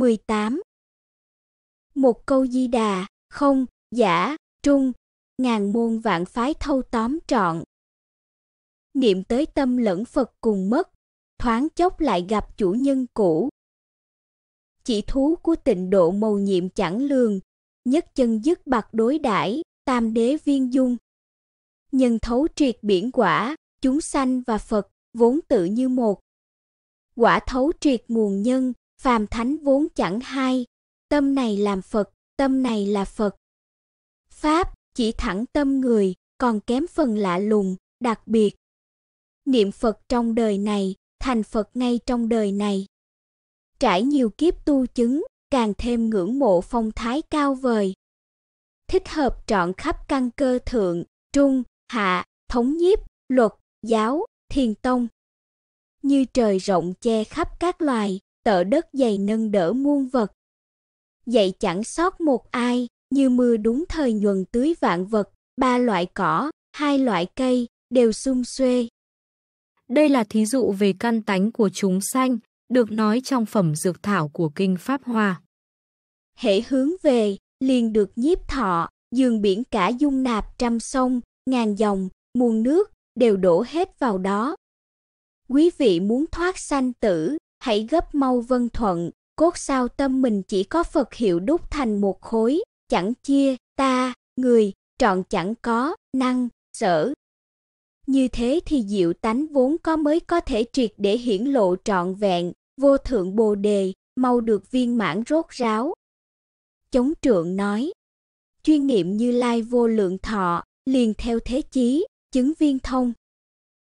18 Một câu di đà, không, giả, trung, ngàn môn vạn phái thâu tóm trọn. Niệm tới tâm lẫn Phật cùng mất, thoáng chốc lại gặp chủ nhân cũ. Chỉ thú của tịnh độ màu nhiệm chẳng lường, nhất chân dứt bạc đối đãi tam đế viên dung. Nhân thấu triệt biển quả, chúng sanh và Phật vốn tự như một. Quả thấu triệt nguồn nhân, phàm thánh vốn chẳng hai, tâm này làm Phật, tâm này là Phật. Pháp chỉ thẳng tâm người, còn kém phần lạ lùng, đặc biệt. Niệm Phật trong đời này, thành Phật ngay trong đời này. Trải nhiều kiếp tu chứng, càng thêm ngưỡng mộ phong thái cao vời. Thích hợp trọn khắp căn cơ thượng, trung, hạ, thống nhiếp, luật, giáo, thiền tông. Như trời rộng che khắp các loài, tợ đất dày nâng đỡ muôn vật. Dậy chẳng sót một ai, như mưa đúng thời nhuần tưới vạn vật, ba loại cỏ, hai loại cây, đều sung xuê. Đây là thí dụ về căn tánh của chúng sanh, được nói trong phẩm dược thảo của Kinh Pháp Hoa. Hễ hướng về, liền được nhiếp thọ, dường biển cả dung nạp trăm sông, ngàn dòng, muôn nước, đều đổ hết vào đó. Quý vị muốn thoát sanh tử, hãy gấp mau vân thuận, cốt sao tâm mình chỉ có Phật hiệu đúc thành một khối, chẳng chia, ta, người, trọn chẳng có, năng, sở. Như thế thì diệu tánh vốn có mới có thể triệt để hiển lộ trọn vẹn, vô thượng bồ đề, mau được viên mãn rốt ráo. Chống trượng nói, chuyên niệm như lai vô lượng thọ, liền theo thế chí, chứng viên thông.